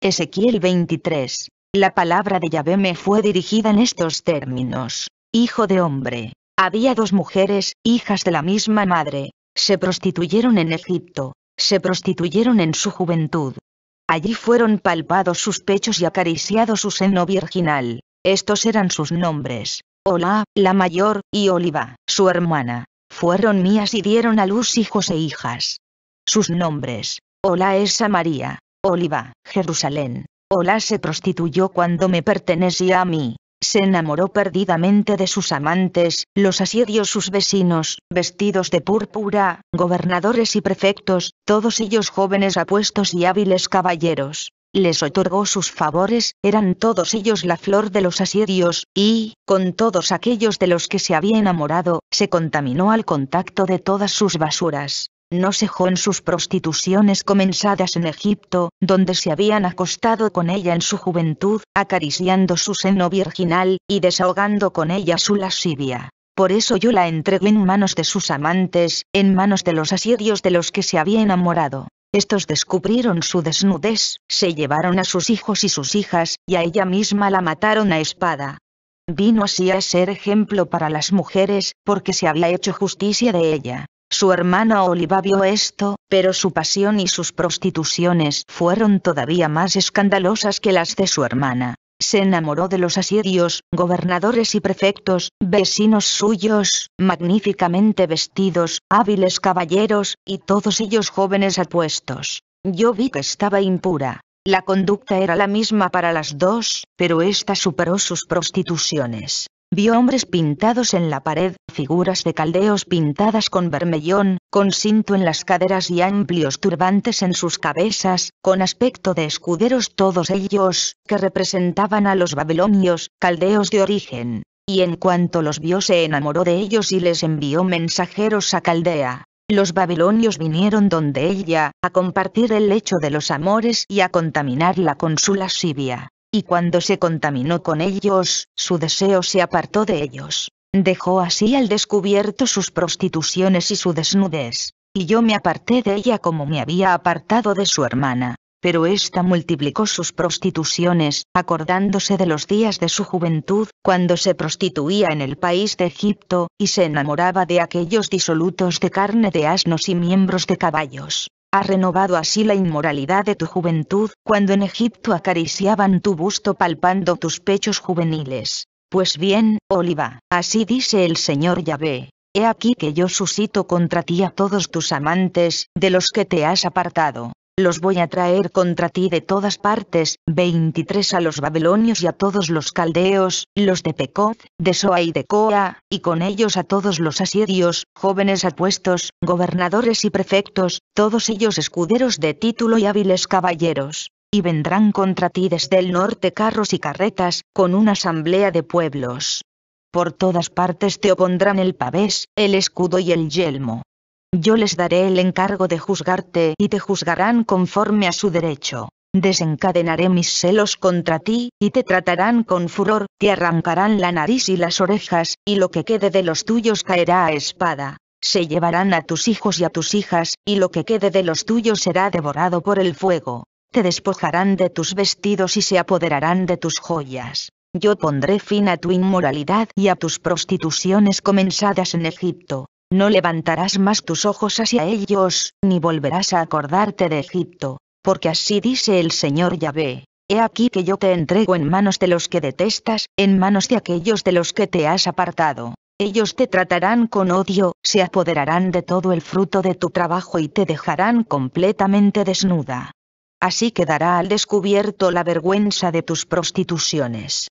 Ezequiel 23. La palabra de Yahvé me fue dirigida en estos términos. Hijo de hombre. Había dos mujeres, hijas de la misma madre. Se prostituyeron en Egipto. Se prostituyeron en su juventud. Allí fueron palpados sus pechos y acariciado su seno virginal. Estos eran sus nombres. Olá, la mayor, y Oliva, su hermana. Fueron mías y dieron a luz hijos e hijas. Sus nombres. Olá es María. Oliva, Jerusalén. Ola se prostituyó cuando me pertenecía a mí. Se enamoró perdidamente de sus amantes, los asirios sus vecinos, vestidos de púrpura, gobernadores y prefectos, todos ellos jóvenes apuestos y hábiles caballeros les otorgó sus favores, eran todos ellos la flor de los asirios, y, con todos aquellos de los que se había enamorado, se contaminó al contacto de todas sus basuras no cejó en sus prostituciones comenzadas en Egipto, donde se habían acostado con ella en su juventud, acariciando su seno virginal, y desahogando con ella su lascivia. Por eso yo la entregué en manos de sus amantes, en manos de los asirios de los que se había enamorado. Estos descubrieron su desnudez, se llevaron a sus hijos y sus hijas, y a ella misma la mataron a espada. Vino así a ser ejemplo para las mujeres, porque se había hecho justicia de ella. Su hermana Oliva vio esto, pero su pasión y sus prostituciones fueron todavía más escandalosas que las de su hermana. Se enamoró de los asirios, gobernadores y prefectos, vecinos suyos, magníficamente vestidos, hábiles caballeros, y todos ellos jóvenes apuestos. Yo vi que estaba impura. La conducta era la misma para las dos, pero ésta superó sus prostituciones. Vio hombres pintados en la pared, figuras de caldeos pintadas con vermellón, con cinto en las caderas y amplios turbantes en sus cabezas, con aspecto de escuderos todos ellos, que representaban a los babilonios, caldeos de origen. Y en cuanto los vio se enamoró de ellos y les envió mensajeros a Caldea. Los babilonios vinieron donde ella, a compartir el lecho de los amores y a contaminarla con su lascivia y cuando se contaminó con ellos, su deseo se apartó de ellos. Dejó así al descubierto sus prostituciones y su desnudez, y yo me aparté de ella como me había apartado de su hermana. Pero ésta multiplicó sus prostituciones, acordándose de los días de su juventud, cuando se prostituía en el país de Egipto, y se enamoraba de aquellos disolutos de carne de asnos y miembros de caballos. Ha renovado así la inmoralidad de tu juventud, cuando en Egipto acariciaban tu busto palpando tus pechos juveniles. Pues bien, Oliva, así dice el Señor Yahvé, He aquí que yo suscito contra ti a todos tus amantes, de los que te has apartado, los voy a traer contra ti de todas partes, 23 a los babilonios y a todos los caldeos, los de Pecoz, de Soa y de Coa, y con ellos a todos los asirios, jóvenes apuestos, gobernadores y prefectos, todos ellos escuderos de título y hábiles caballeros. Y vendrán contra ti desde el norte carros y carretas, con una asamblea de pueblos. Por todas partes te opondrán el pavés, el escudo y el yelmo. Yo les daré el encargo de juzgarte y te juzgarán conforme a su derecho. Desencadenaré mis celos contra ti, y te tratarán con furor, te arrancarán la nariz y las orejas, y lo que quede de los tuyos caerá a espada. Se llevarán a tus hijos y a tus hijas, y lo que quede de los tuyos será devorado por el fuego. Te despojarán de tus vestidos y se apoderarán de tus joyas. Yo pondré fin a tu inmoralidad y a tus prostituciones comenzadas en Egipto. No levantarás más tus ojos hacia ellos, ni volverás a acordarte de Egipto, porque así dice el Señor Yahvé. He aquí que yo te entrego en manos de los que detestas, en manos de aquellos de los que te has apartado. Ellos te tratarán con odio, se apoderarán de todo el fruto de tu trabajo y te dejarán completamente desnuda. Así quedará al descubierto la vergüenza de tus prostituciones.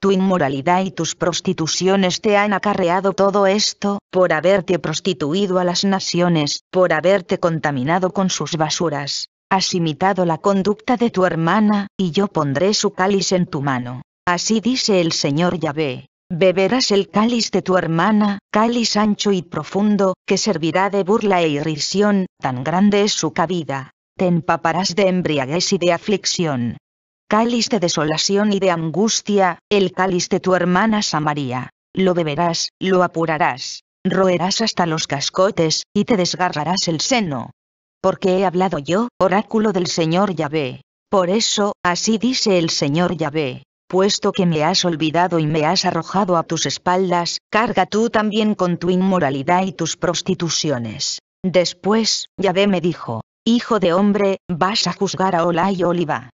Tu inmoralidad y tus prostituciones te han acarreado todo esto, por haberte prostituido a las naciones, por haberte contaminado con sus basuras. Has imitado la conducta de tu hermana, y yo pondré su cáliz en tu mano. Así dice el Señor Yahvé. Beberás el cáliz de tu hermana, cáliz ancho y profundo, que servirá de burla e irrisión, tan grande es su cabida. Te empaparás de embriaguez y de aflicción cáliz de desolación y de angustia, el cáliz de tu hermana Samaria. Lo beberás, lo apurarás, roerás hasta los cascotes, y te desgarrarás el seno. Porque he hablado yo, oráculo del Señor Yahvé. Por eso, así dice el Señor Yahvé. Puesto que me has olvidado y me has arrojado a tus espaldas, carga tú también con tu inmoralidad y tus prostituciones. Después, Yahvé me dijo, Hijo de hombre, vas a juzgar a Ola y Oliva.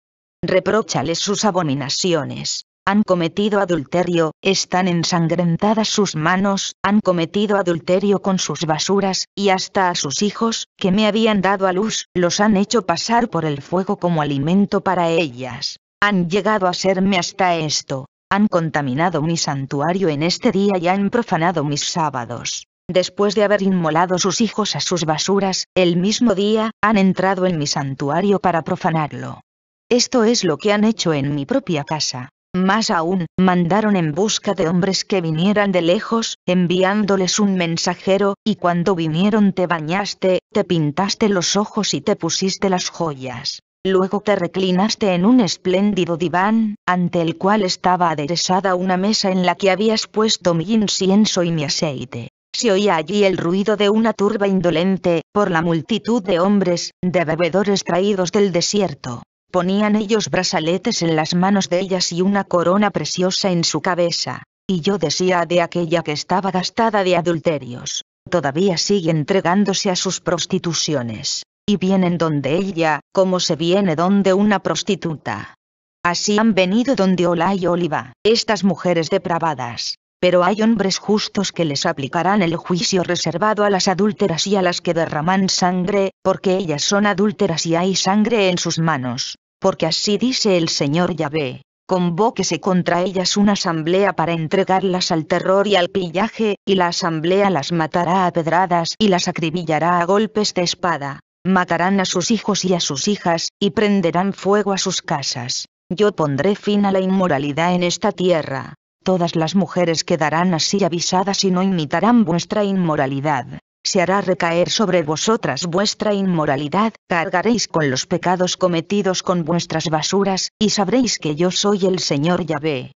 Repróchales sus abominaciones. Han cometido adulterio, están ensangrentadas sus manos, han cometido adulterio con sus basuras, y hasta a sus hijos, que me habían dado a luz, los han hecho pasar por el fuego como alimento para ellas. Han llegado a serme hasta esto. Han contaminado mi santuario en este día y han profanado mis sábados. Después de haber inmolado sus hijos a sus basuras, el mismo día, han entrado en mi santuario para profanarlo. Esto es lo que han hecho en mi propia casa. Más aún, mandaron en busca de hombres que vinieran de lejos, enviándoles un mensajero, y cuando vinieron te bañaste, te pintaste los ojos y te pusiste las joyas. Luego te reclinaste en un espléndido diván, ante el cual estaba aderezada una mesa en la que habías puesto mi incienso y mi aceite. Se oía allí el ruido de una turba indolente, por la multitud de hombres, de bebedores traídos del desierto. Ponían ellos brazaletes en las manos de ellas y una corona preciosa en su cabeza, y yo decía de aquella que estaba gastada de adulterios, todavía sigue entregándose a sus prostituciones, y vienen donde ella, como se viene donde una prostituta. Así han venido donde Ola y Oliva, estas mujeres depravadas, pero hay hombres justos que les aplicarán el juicio reservado a las adúlteras y a las que derraman sangre, porque ellas son adúlteras y hay sangre en sus manos porque así dice el Señor Yahvé, convóquese contra ellas una asamblea para entregarlas al terror y al pillaje, y la asamblea las matará a pedradas y las acribillará a golpes de espada, matarán a sus hijos y a sus hijas, y prenderán fuego a sus casas. Yo pondré fin a la inmoralidad en esta tierra. Todas las mujeres quedarán así avisadas y no imitarán vuestra inmoralidad se hará recaer sobre vosotras vuestra inmoralidad, cargaréis con los pecados cometidos con vuestras basuras, y sabréis que yo soy el Señor Yahvé.